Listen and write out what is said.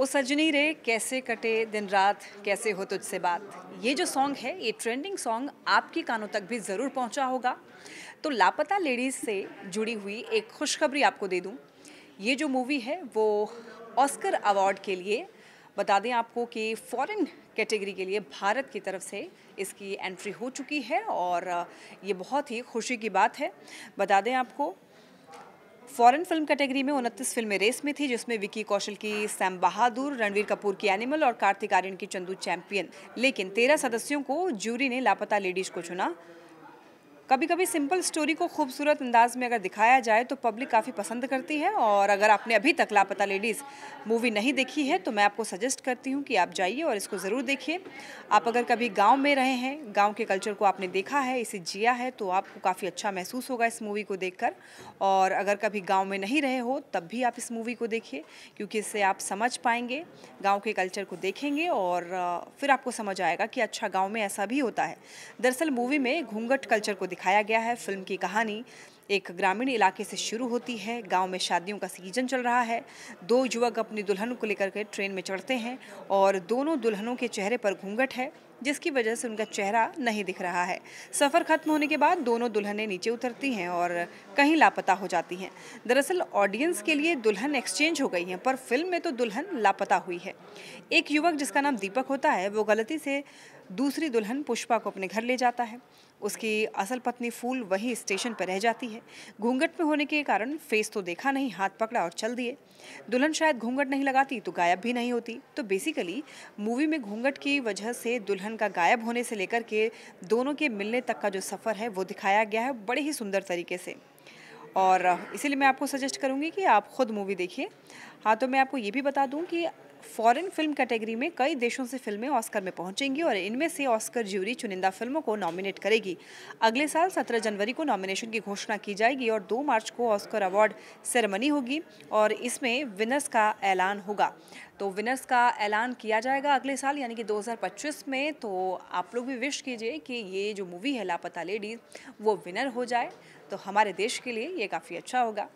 ओ सजनी रे कैसे कटे दिन रात कैसे हो तुझसे बात ये जो सॉन्ग है ये ट्रेंडिंग सॉन्ग आपके कानों तक भी ज़रूर पहुंचा होगा तो लापता लेडीज़ से जुड़ी हुई एक खुशखबरी आपको दे दूं ये जो मूवी है वो ऑस्कर अवार्ड के लिए बता दें आपको कि फॉरेन कैटेगरी के लिए भारत की तरफ से इसकी एंट्री हो चुकी है और ये बहुत ही खुशी की बात है बता दें आपको फॉरेन फिल्म कैटेगरी में उनतीस फिल्में रेस में थी जिसमें विकी कौशल की सैम बहादुर रणवीर कपूर की एनिमल और कार्तिक आर्यन की चंदू चैंपियन लेकिन तेरह सदस्यों को जूरी ने लापता लेडीज को चुना कभी कभी सिंपल स्टोरी को खूबसूरत अंदाज में अगर दिखाया जाए तो पब्लिक काफ़ी पसंद करती है और अगर आपने अभी तक लापता लेडीज़ मूवी नहीं देखी है तो मैं आपको सजेस्ट करती हूँ कि आप जाइए और इसको ज़रूर देखिए आप अगर कभी गांव में रहे हैं गांव के कल्चर को आपने देखा है इसे जिया है तो आपको काफ़ी अच्छा महसूस होगा इस मूवी को देख कर। और अगर कभी गाँव में नहीं रहे हो तब भी आप इस मूवी को देखिए क्योंकि इससे आप समझ पाएंगे गाँव के कल्चर को देखेंगे और फिर आपको समझ आएगा कि अच्छा गाँव में ऐसा भी होता है दरअसल मूवी में घूंघट कल्चर को दिखा दिखाया गया है फिल्म की कहानी एक ग्रामीण इलाके से शुरू होती है गांव में शादियों का सीजन चल रहा है दो युवक अपनी दुल्हन को लेकर के ट्रेन में चढ़ते हैं और दोनों दुल्हनों के चेहरे पर घूंघट है जिसकी वजह से उनका चेहरा नहीं दिख रहा है सफ़र खत्म होने के बाद दोनों दुल्हनें नीचे उतरती हैं और कहीं लापता हो जाती हैं दरअसल ऑडियंस के लिए दुल्हन एक्सचेंज हो गई हैं पर फिल्म में तो दुल्हन लापता हुई है एक युवक जिसका नाम दीपक होता है वो गलती से दूसरी दुल्हन पुष्पा को अपने घर ले जाता है उसकी असल पत्नी फूल वहीं स्टेशन पर रह जाती है घूंघट में होने के कारण फेस तो देखा नहीं हाथ पकड़ा और चल दिए दुल्हन शायद घूंघट नहीं लगाती तो गायब भी नहीं होती तो बेसिकली मूवी में घूंघट की वजह से दुल्हन का गायब होने से लेकर के दोनों के मिलने तक का जो सफ़र है वो दिखाया गया है बड़े ही सुंदर तरीके से और इसीलिए मैं आपको सजेस्ट करूँगी कि आप ख़ुद मूवी देखिए हाँ तो मैं आपको ये भी बता दूँ कि फॉरेन फिल्म कैटेगरी में कई देशों से फिल्में ऑस्कर में पहुंचेंगी और इनमें से ऑस्कर ज्यूरी चुनिंदा फिल्मों को नॉमिनेट करेगी अगले साल 17 जनवरी को नॉमिनेशन की घोषणा की जाएगी और 2 मार्च को ऑस्कर अवार्ड सेरेमनी होगी और इसमें विनर्स का ऐलान होगा तो विनर्स का ऐलान किया जाएगा अगले साल यानी कि 2025 में तो आप लोग भी विश कीजिए कि ये जो मूवी है लापता लेडीज़ वो विनर हो जाए तो हमारे देश के लिए ये काफ़ी अच्छा होगा